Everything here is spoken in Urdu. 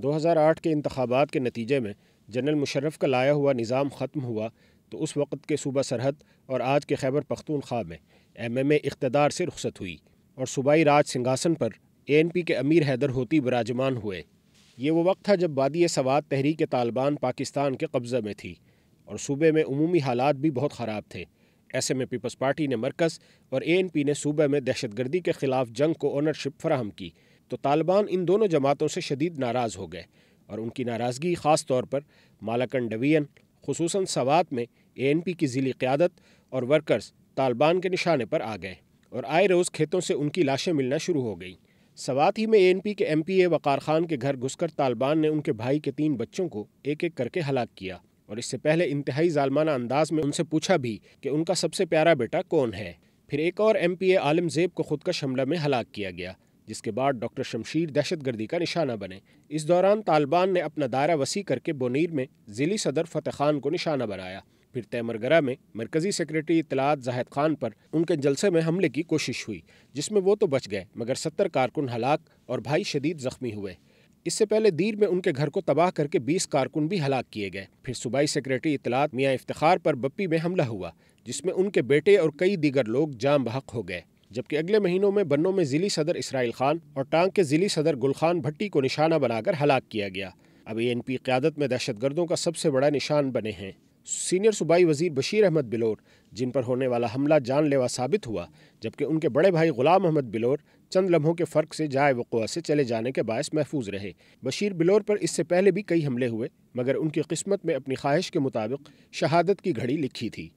دو ہزار آٹھ کے انتخابات کے نتیجے میں جنرل مشرف کا لایا ہوا نظام ختم ہوا تو اس وقت کے صوبہ سرحد اور آج کے خیبر پختونخوا میں ایم ایم اے اقتدار سے رخصت ہوئی اور صوبائی راج سنگھاسن پر اے این پی کے امیر حیدر ہوتی براجمان ہوئے یہ وہ وقت تھا جب وادی سوات تحریک طالبان پاکستان کے قبضہ میں تھی اور صوبے میں عمومی حالات بھی بہت خراب تھے ایسے میں پیپلز پارٹی نے مرکز اور اے این پی نے صوبہ میں دہشت گردی کے خلاف جنگ کو اونرشپ فراہم کی تو طالبان ان دونوں جماعتوں سے شدید ناراض ہو گئے اور ان کی ناراضگی خاص طور پر مالاکن ڈوین خصوصاً سوات میں اے این پی کی ذیلی قیادت اور ورکرز طالبان کے نشانے پر آ گئے اور آئے روز کھیتوں سے ان کی لاشیں ملنا شروع ہو گئیں سوات ہی میں اے این پی کے ایم پی اے وقار خان کے گھر گھس کر طالبان نے ان کے بھائی کے تین بچوں کو ایک ایک کر کے ہلاک کیا اور اس سے پہلے انتہائی ظالمانہ انداز میں ان سے پوچھا بھی کہ ان کا سب سے پیارا بیٹا کون ہے پھر ایک اور ایم پی اے عالم زیب کو خودکش حملہ میں ہلاک کیا گیا جس کے بعد ڈاکٹر شمشیر دہشت گردی کا نشانہ بنے اس دوران طالبان نے اپنا دائرہ وسیع کر کے بونیر میں ذیلی صدر فتح خان کو نشانہ بنایا پھر تیمرگرہ میں مرکزی سیکرٹری اطلاعات زاہد خان پر ان کے جلسے میں حملے کی کوشش ہوئی جس میں وہ تو بچ گئے مگر ستر کارکن ہلاک اور بھائی شدید زخمی ہوئے اس سے پہلے دیر میں ان کے گھر کو تباہ کر کے بیس کارکن بھی ہلاک کیے گئے پھر صوبائی سیکرٹری اطلاعات میاں افتخار پر بپی میں حملہ ہوا جس میں ان کے بیٹے اور کئی دیگر لوگ جام بحق ہو گئے جبکہ اگلے مہینوں میں بنوں میں ضلعی صدر اسرائیل خان اور ٹانگ کے ضلعی صدر گلخان بھٹی کو نشانہ بنا کر ہلاک کیا گیا اب اے این پی قیادت میں دہشت گردوں کا سب سے بڑا نشان بنے ہیں سینئر صوبائی وزیر بشیر احمد بلور جن پر ہونے والا حملہ جان لیوا ثابت ہوا جبکہ ان کے بڑے بھائی غلام احمد بلور چند لمحوں کے فرق سے جائے وقوع سے چلے جانے کے باعث محفوظ رہے بشیر بلور پر اس سے پہلے بھی کئی حملے ہوئے مگر ان کی قسمت میں اپنی خواہش کے مطابق شہادت کی گھڑی لکھی تھی